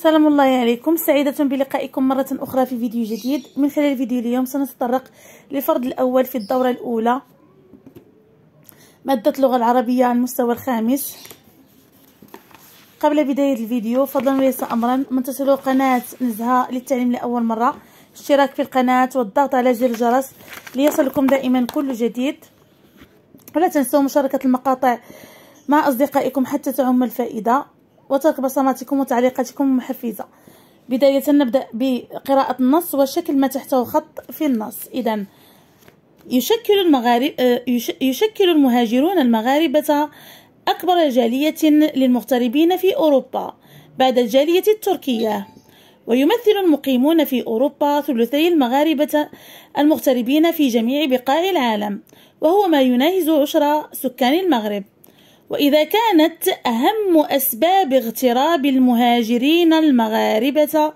سلام الله عليكم سعيدة بلقائكم مرة أخرى في فيديو جديد من خلال فيديو اليوم سنتطرق لفرض الأول في الدورة الأولى مادة اللغة العربية على المستوى الخامس قبل بداية الفيديو فضلا وليس أمرا من تصلوا قناة نزهة للتعليم لأول مرة اشتراك في القناة والضغط على زر الجرس ليصلكم دائما كل جديد ولا تنسوا مشاركة المقاطع مع أصدقائكم حتى تعم الفائدة وترك بصماتكم وتعليقاتكم محفزة بداية نبدأ بقراءة النص وشكل ما تحته خط في النص إذا يشكل المغارب آه، يشكل المهاجرون المغاربة أكبر جالية للمغتربين في أوروبا بعد الجالية التركية ويمثل المقيمون في أوروبا ثلثي المغاربة المغتربين في جميع بقاع العالم وهو ما يناهز عشر سكان المغرب وإذا كانت أهم أسباب اغتراب المهاجرين المغاربة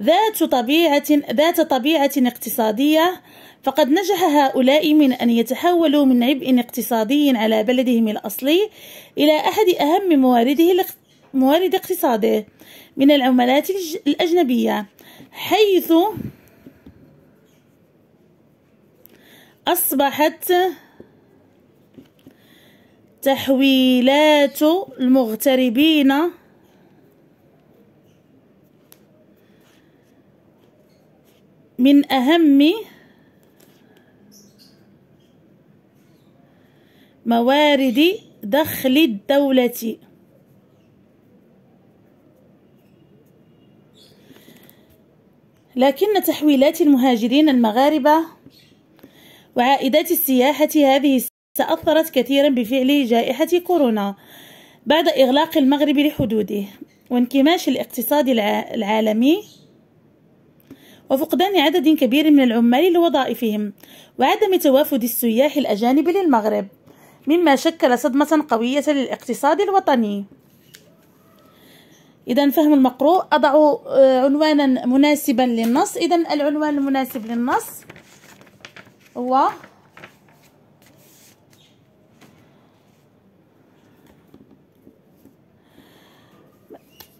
ذات طبيعة ذات طبيعة اقتصادية فقد نجح هؤلاء من أن يتحولوا من عبء اقتصادي على بلدهم الأصلي إلى أحد أهم موارده موارد اقتصاده من العملات الأجنبية حيث أصبحت تحويلات المغتربين من أهم موارد دخل الدولة لكن تحويلات المهاجرين المغاربة وعائدات السياحة هذه تأثرت كثيرا بفعل جائحة كورونا بعد إغلاق المغرب لحدوده وانكماش الاقتصاد العالمي وفقدان عدد كبير من العمال لوظائفهم وعدم توافد السياح الأجانب للمغرب مما شكل صدمة قوية للاقتصاد الوطني إذا فهم المقروء أضع آه، عنوانا مناسبا للنص إذا العنوان المناسب للنص هو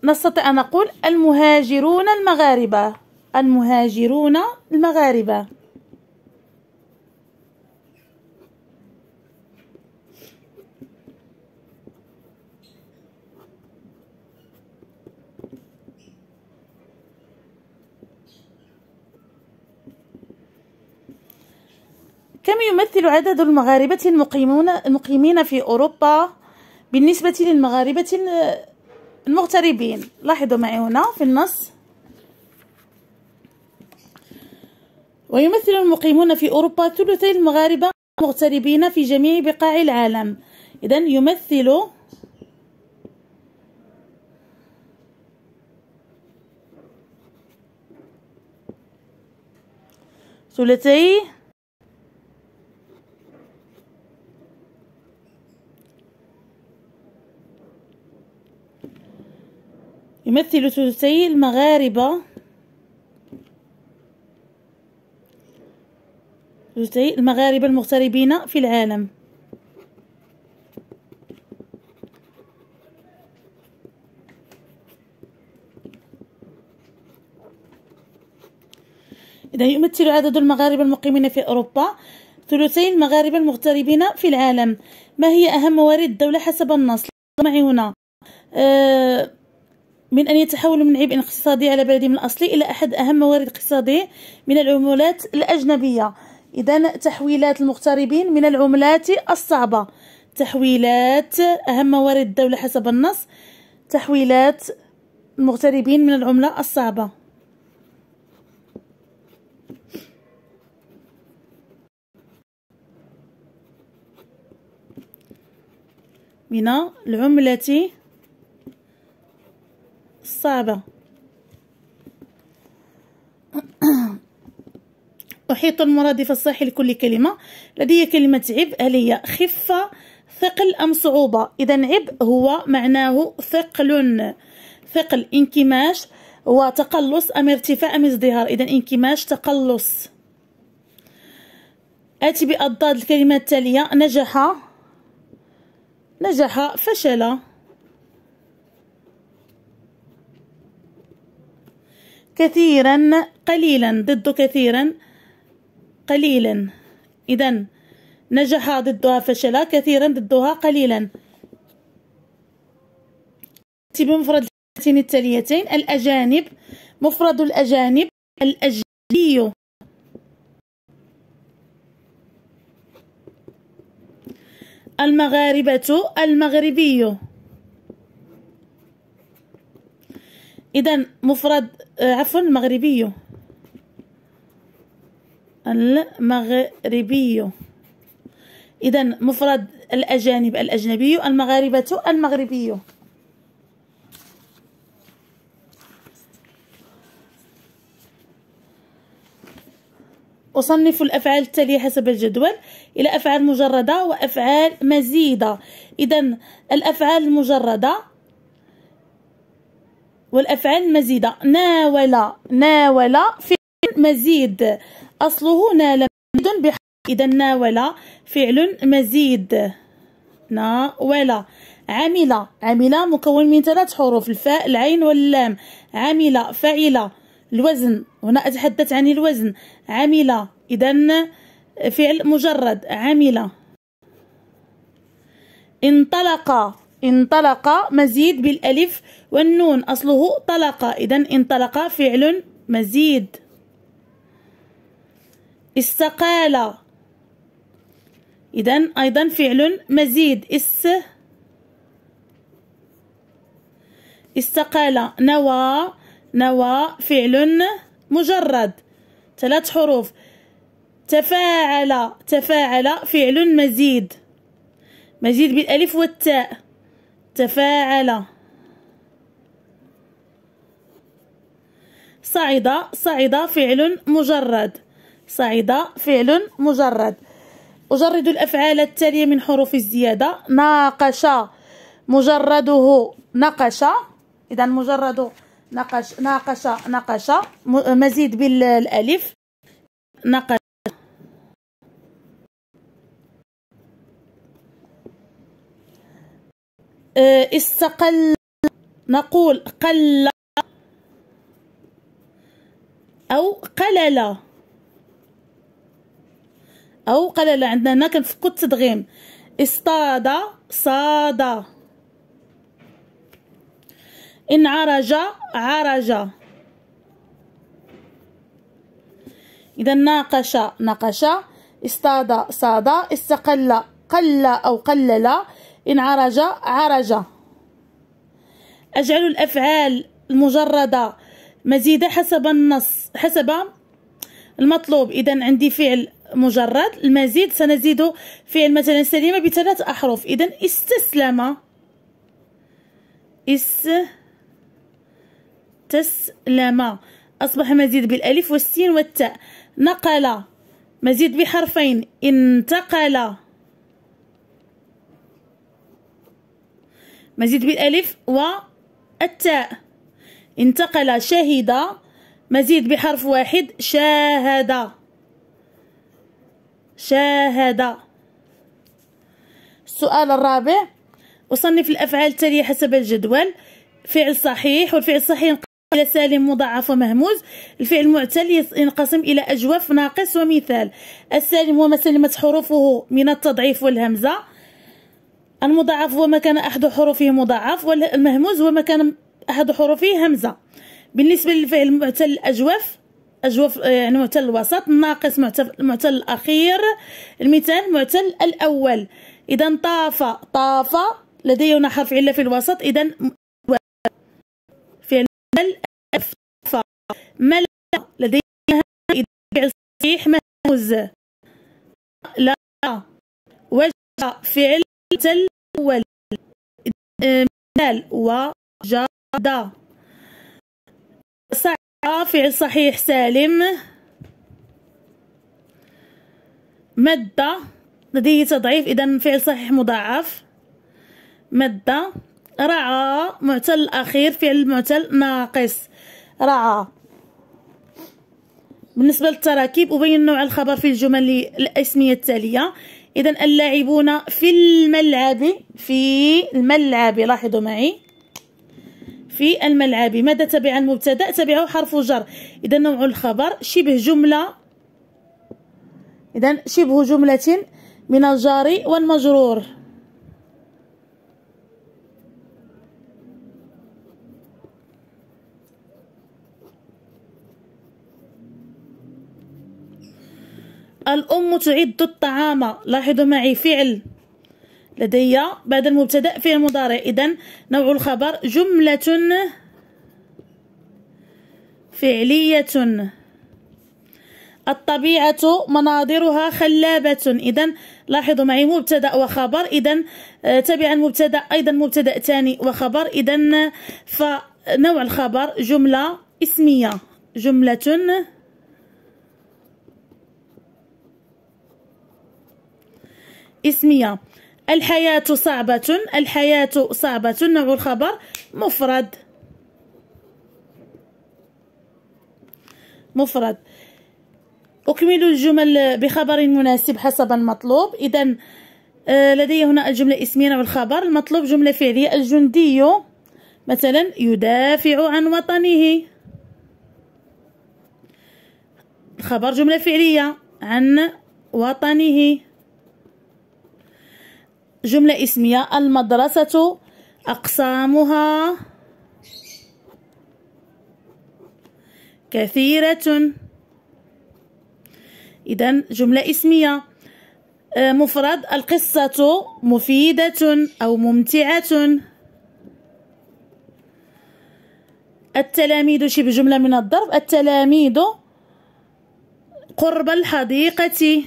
نستطيع أن نقول المهاجرون المغاربة المهاجرون المغاربة كم يمثل عدد المغاربة المقيمون المقيمين في أوروبا بالنسبة للمغاربة المغتربين لاحظوا معي هنا في النص ويمثل المقيمون في أوروبا ثلثي المغاربة المغتربين في جميع بقاع العالم إذا يمثل ثلثي يمثل ثلثي المغاربة ثلثي المغاربة المغتربين في العالم إذا يمثل عدد المغاربة المقيمين في أوروبا ثلثي المغاربة المغتربين في العالم ما هي أهم موارد الدولة حسب النص معي هنا أه من أن يتحول من عبء اقتصادي على بلدهم الأصلي إلى أحد أهم موارد اقتصادي من العملات الأجنبية إذا تحويلات المغتربين من العملات الصعبة تحويلات أهم موارد الدولة حسب النص تحويلات المغتربين من العملة الصعبة من العملة صعبة أحيط المرادف الصحي لكل كلمة لدي كلمة عبء هل هي خفة ثقل أم صعوبة إذا عبء هو معناه ثقل ثقل انكماش وتقلص أم ارتفاع أم ازدهار إذا انكماش تقلص آتي بأضداد الكلمة التالية نجح نجح فشل كثيرا قليلا ضد كثيرا قليلا إذا نجح ضدها فشل كثيرا ضدها قليلا بمفرد الكلمتين التاليتين الأجانب مفرد الأجانب الأجنبي المغاربة المغربي اذا مفرد آه، عفوا المغربي المغربي اذا مفرد الاجانب الاجنبي المغاربه المغربي أصنف الأفعال التالية حسب الجدول إلى أفعال مجردة وأفعال مزيدة إذا الأفعال المجردة والأفعال المزيدة ناول ناول فعل مزيد أصله نال مزيد إذا ناول فعل مزيد ناول عمل عمل مكون من ثلاث حروف الفاء العين واللام عمل فعل الوزن هنا أتحدث عن الوزن عمل إذا فعل مجرد عمل انطلق انطلق مزيد بالألف والنون أصله طلق إذا انطلق فعل مزيد استقال إذا أيضا فعل مزيد اس استقال نوى نوى فعل مجرد ثلاث حروف تفاعل تفاعل فعل مزيد مزيد بالألف والتاء تفاعل صعد صعد فعل مجرد صعد فعل مجرد أجرد الأفعال التالية من حروف الزيادة ناقش مجرده نقش إذا مجرد نقش ناقش نقش مزيد بالألف نقش آه، استقل نقول قل أو قلل أو قلل عندنا هنا كنفكو التدغيم اصطاد صاد انعرج عرج إذا ناقش ناقش اصطاد صاد استقل قل أو قلل إن عرج عرج أجعل الأفعال المجردة مزيدة حسب النص حسب المطلوب إذا عندي فعل مجرد المزيد سنزيد فعل مثلا سليمة بثلاث أحرف إذا استسلم إس تسلم أصبح مزيد بالألف والسين والتاء نقل مزيد بحرفين انتقل مزيد بالالف والتاء انتقل شهد مزيد بحرف واحد شاهد شاهد السؤال الرابع اصنف الافعال التاليه حسب الجدول فعل صحيح والفعل الصحيح ينقسم الى سالم مضاعف ومهموز الفعل المعتل ينقسم الى اجوف ناقص ومثال السالم هو ما سلمت حروفه من التضعيف والهمزه المضاعف هو مكان أحد حروفه مضاعف والمهموز هو مكان أحد حروفه همزة بالنسبة للفعل معتل الأجوف أجوف آه، يعني معتل الوسط ناقص معتل الأخير المثال معتل الأول إذا طاف طاف لدينا حرف علة في الوسط إذا فعل مل طاف مل لدينا فعل صحيح مهموز لا وجه فعل تل أول مال وجد سعى فعل صحيح سالم مادة لديه تضعيف إذا فعل صحيح مضاعف مادة رعى معتل أخير فعل معتل ناقص رعى بالنسبة للتراكيب أبين نوع الخبر في الجمل الاسمية التالية إذا اللاعبون في الملعب في الملعب لاحظوا معي في الملعب ماذا تبع المبتدا تبعه حرف جر اذا نوع الخبر شبه جمله اذا شبه جمله من الجار والمجرور الأم تعد الطعام لاحظوا معي فعل لدي بعد المبتدأ فعل مضارع إذا نوع الخبر جملة فعلية الطبيعة مناظرها خلابة إذا لاحظوا معي مبتدأ وخبر إذا آه، تبع المبتدأ أيضا مبتدأ ثاني وخبر إذا فنوع الخبر جملة اسمية جملة اسمية الحياة صعبة الحياة صعبة نوع الخبر مفرد مفرد أكمل الجمل بخبر مناسب حسب المطلوب إذا آه، لدي هنا الجملة اسمية نوع الخبر المطلوب جملة فعلية الجندي مثلا يدافع عن وطنه خبر جملة فعلية عن وطنه جملة اسمية المدرسة أقسامها كثيرة إذا جملة اسمية آه، مفرد القصة مفيدة أو ممتعة التلاميذ شبه جملة من الضرب التلاميذ قرب الحديقة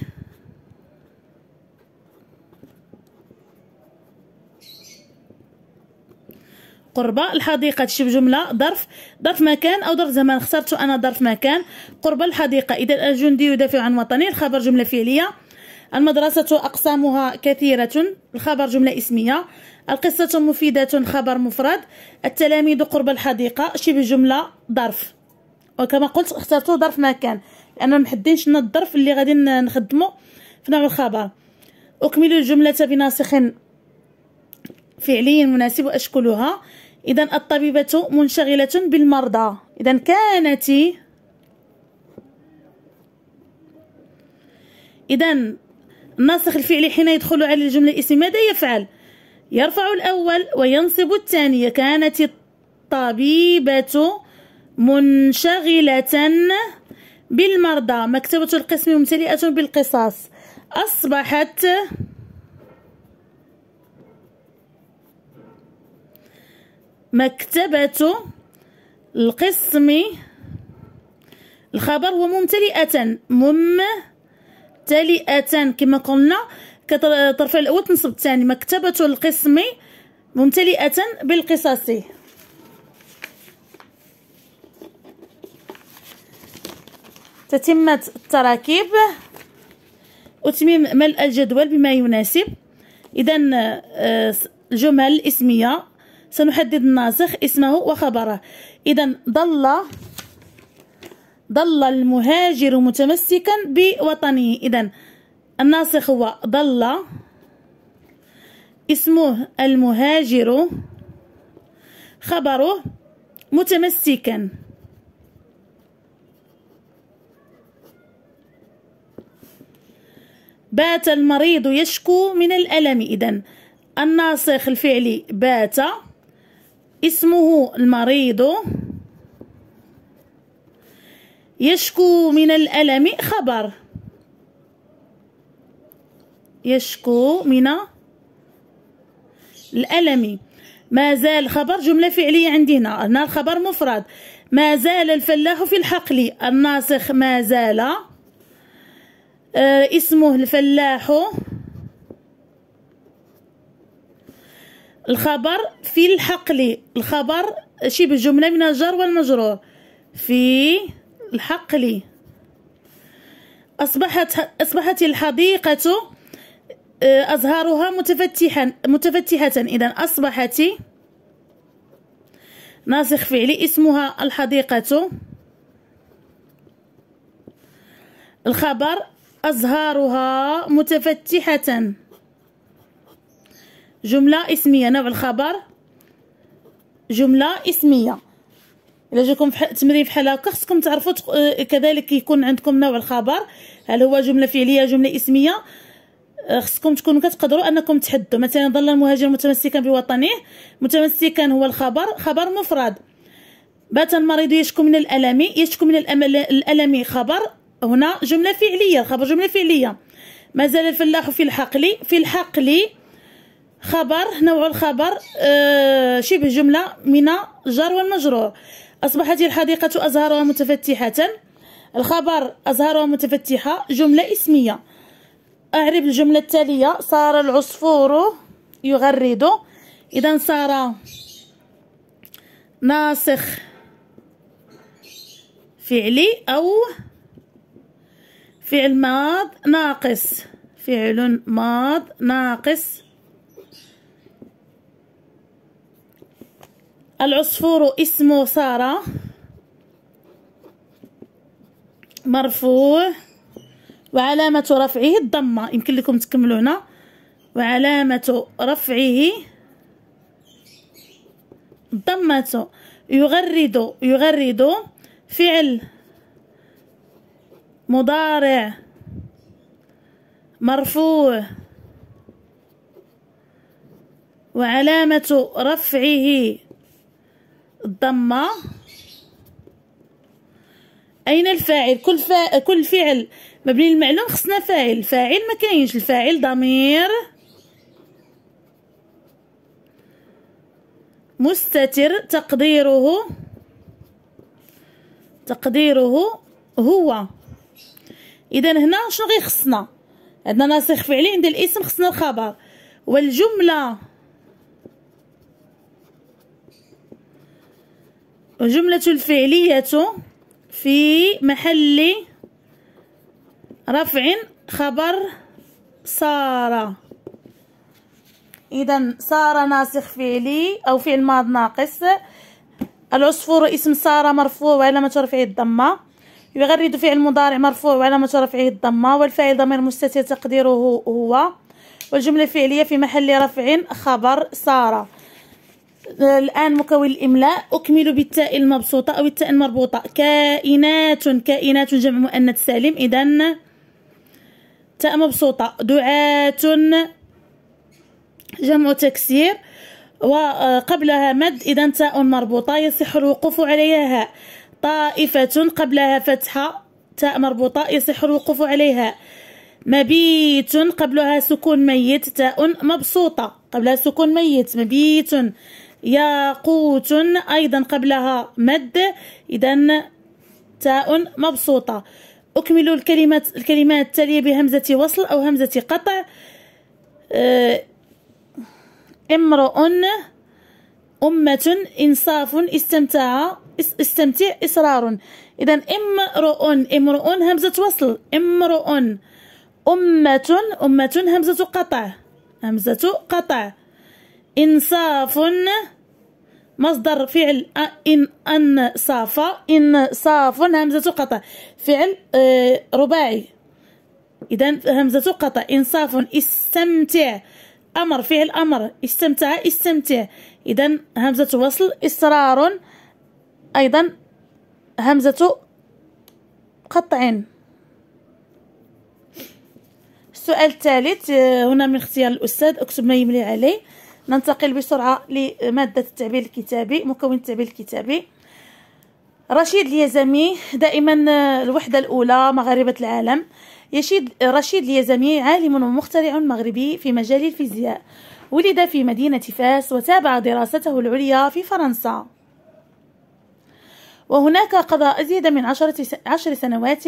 قربة الحديقة شبه بجملة ظرف ظرف مكان أو ظرف زمان اخترت أنا ظرف مكان قرب الحديقة إذا الجندي يدافع عن وطني الخبر جملة فعلية المدرسة أقسامها كثيرة الخبر جملة اسمية القصة مفيدة خبر مفرد التلاميذ قرب الحديقة شبه جملة ظرف وكما قلت اخترت ظرف مكان لأن محدينش لنا الظرف اللي غادي نخدمه في نوع الخبر أكمل الجملة بناسخ فعلي مناسب وأشكلها إذا الطبيبة منشغلة بالمرضى إذا كانت إذا الناسخ الفعلي حين يدخل على الجملة الاسم ماذا يفعل؟ يرفع الأول وينصب الثانية كانت الطبيبة منشغلة بالمرضى مكتبة القسم ممتلئة بالقصص أصبحت مكتبة القسم الخبر هو ممتلئة ممتلئة كما قلنا كطرف الأول تنصب الثاني مكتبة القسم ممتلئة بالقصص تتمة التراكيب وتميم ملء الجدول بما يناسب إذا الجمل آه، الاسمية سنحدد الناسخ اسمه وخبره إذا ضل ضل المهاجر متمسكا بوطنه إذا الناسخ هو ضل اسمه المهاجر خبره متمسكا بات المريض يشكو من الألم إذا الناسخ الفعلي بات اسمه المريض يشكو من الألم خبر يشكو من الألم ما زال خبر جملة فعلية عندي هنا هنا الخبر مفرد ما زال الفلاح في الحقل الناسخ ما زال آه، اسمه الفلاح الخبر في الحقل الخبر شبه جملة من الجر والمجرور في الحقل أصبحت أصبحت الحديقة آه، أزهارها متفتحا متفتحة إذا أصبحت ناسخ فعلي اسمها الحديقة الخبر أزهارها متفتحة جملة اسمية نوع الخبر جملة اسمية الا جاكم تمرين بحال هكا خصكم تعرفوا آه، كذلك يكون عندكم نوع الخبر هل هو جمله فعليه جمله اسميه آه، خصكم تكونوا كتقدروا انكم تحدوا مثلا ظل المهاجر متمسكا بوطنه متمسكا هو الخبر خبر مفرد بات المريض يشكو من الالم يشكو من الالم خبر هنا جمله فعليه الخبر جمله فعليه مازال الفلاح في الحقل في الحقل خبر نوع الخبر آه شبه جملة من جار والمجرور أصبحت الحديقة أزهارها متفتحة الخبر أزهارها متفتحة جملة اسمية أعرب الجملة التالية صار العصفور يغرد إذا صار ناسخ فعلي أو فعل ماض ناقص فعل ماض ناقص العصفور اسمه سارة مرفوع وعلامة رفعه الضمة يمكن لكم تكملوا هنا وعلامة رفعه الضمة يغرد يغرد فعل مضارع مرفوع وعلامة رفعه ضمة أين الفاعل كل فا... كل فعل مبني المعلوم خصنا فاعل فاعل ما كاينش الفاعل ضمير مستتر تقديره تقديره هو اذا هنا شنو غيخصنا عندنا ناسخ فعلي عند الاسم خصنا الخبر والجمله جملة الفعلية في محل رفع خبر صار إذا صار ناسخ فعلي أو فعل ماض ناقص العصفور اسم صار مرفوع وعلامة رفعه الضمة يغرد فعل مضارع مرفوع وعلامة رفعه الضمة والفاعل ضمير مستتر تقديره هو والجملة الفعلية في محل رفع خبر صار الآن مكون الإملاء أكمل بالتاء المبسوطة أو التاء المربوطة كائنات كائنات جمع مؤنث سالم إذا تاء مبسوطة دعاة جمع تكسير وقبلها مد إذا تاء مربوطة يصح الوقوف عليها طائفة قبلها فتحة تاء مربوطة يصح الوقوف عليها مبيت قبلها سكون ميت تاء مبسوطة قبلها سكون ميت مبيت ياقوت أيضا قبلها مد إذا تاء مبسوطة أكمل الكلمات الكلمات التالية بهمزة وصل أو همزة قطع أه، امرؤ أمة إنصاف استمتاع استمتع إصرار إذا امرؤ امرؤ همزة وصل امرؤ أمة أمة همزة قطع همزة قطع إنصاف مصدر فعل إن أنصاف إنصاف همزة قطع فعل آه، رباعي إذا همزة قطع إنصاف استمتع أمر فعل أمر استمتع استمتع إذا همزة وصل إصرار أيضا همزة قطع السؤال الثالث آه، هنا من اختيار الأستاذ أكتب ما يملي عليه ننتقل بسرعة لمادة التعبير الكتابي مكون التعبير الكتابي رشيد اليزمي دائما الوحدة الأولى مغاربة العالم يشيد رشيد اليزمي عالم ومخترع مغربي في مجال الفيزياء ولد في مدينة فاس وتابع دراسته العليا في فرنسا وهناك قضى أزيد من عشرة عشر سنوات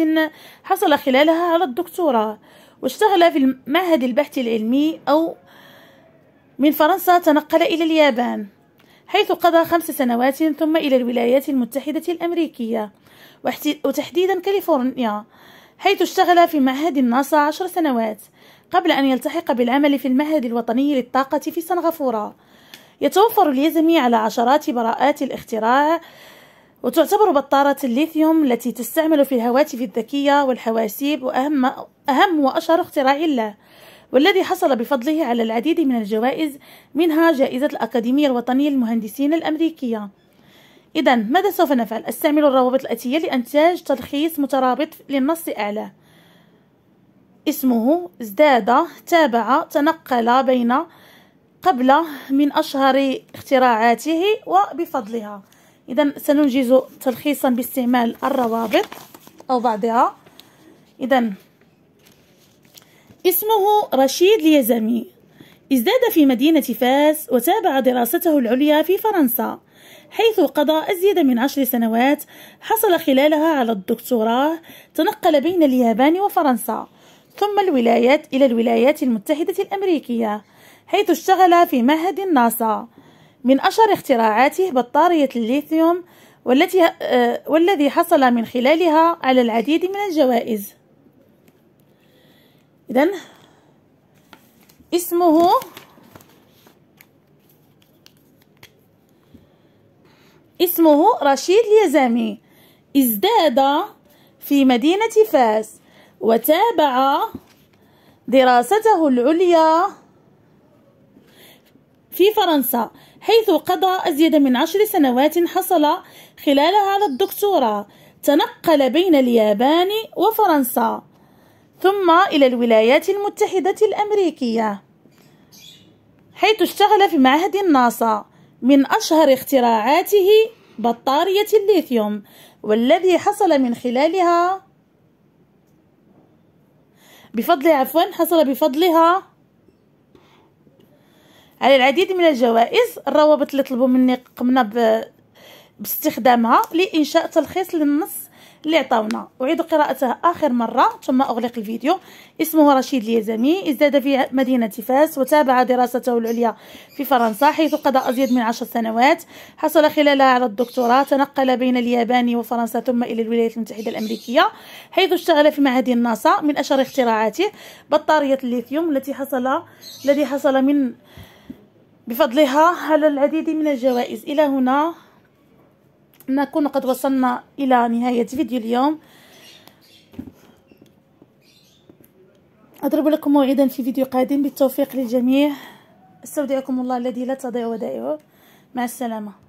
حصل خلالها على الدكتوراه واشتغل في معهد البحث العلمي أو من فرنسا تنقل إلى اليابان حيث قضى خمس سنوات ثم إلى الولايات المتحدة الأمريكية وتحديدا كاليفورنيا حيث اشتغل في معهد الناسا عشر سنوات قبل أن يلتحق بالعمل في المعهد الوطني للطاقة في سنغافورة يتوفر اليزمي على عشرات براءات الاختراع وتعتبر بطارة الليثيوم التي تستعمل في الهواتف الذكية والحواسيب وأهم أهم وأشهر اختراع له والذي حصل بفضله على العديد من الجوائز منها جائزة الأكاديمية الوطنية للمهندسين الأمريكية إذا ماذا سوف نفعل؟ أستعمل الروابط الآتية لإنتاج تلخيص مترابط للنص أعلاه اسمه ازداد تابع تنقل بين قبل من أشهر اختراعاته وبفضلها إذا سننجز تلخيصا باستعمال الروابط أو بعضها إذا اسمه رشيد اليزمي ازداد في مدينة فاس وتابع دراسته العليا في فرنسا حيث قضى أزيد من عشر سنوات حصل خلالها على الدكتوراه تنقل بين اليابان وفرنسا ثم الولايات إلى الولايات المتحدة الأمريكية حيث اشتغل في معهد ناسا من أشهر اختراعاته بطارية الليثيوم والتي آه، والذي حصل من خلالها على العديد من الجوائز إذا اسمه اسمه رشيد اليزامي ازداد في مدينة فاس وتابع دراسته العليا في فرنسا حيث قضى أزيد من عشر سنوات حصل خلالها على الدكتوراه تنقل بين اليابان وفرنسا ثم إلى الولايات المتحدة الأمريكية حيث اشتغل في معهد ناسا من أشهر اختراعاته بطارية الليثيوم والذي حصل من خلالها بفضل عفوا حصل بفضلها على العديد من الجوائز الروابط اللي طلبوا مني قمنا باستخدامها لإنشاء تلخيص للنص اللي عطاونا اعيد قراءته اخر مره ثم اغلق الفيديو اسمه رشيد اليزمي ازداد في مدينه فاس وتابع دراسته العليا في فرنسا حيث قضى ازيد من عشر سنوات حصل خلالها على الدكتوراه تنقل بين اليابان وفرنسا ثم الى الولايات المتحده الامريكيه حيث اشتغل في معهد ناسا من اشهر اختراعاته بطاريه الليثيوم التي حصل الذي حصل من بفضلها على العديد من الجوائز الى هنا نكون قد وصلنا الى نهايه فيديو اليوم اضرب لكم موعدا في فيديو قادم بالتوفيق للجميع استودعكم الله الذي لا تضيع ودائعه مع السلامه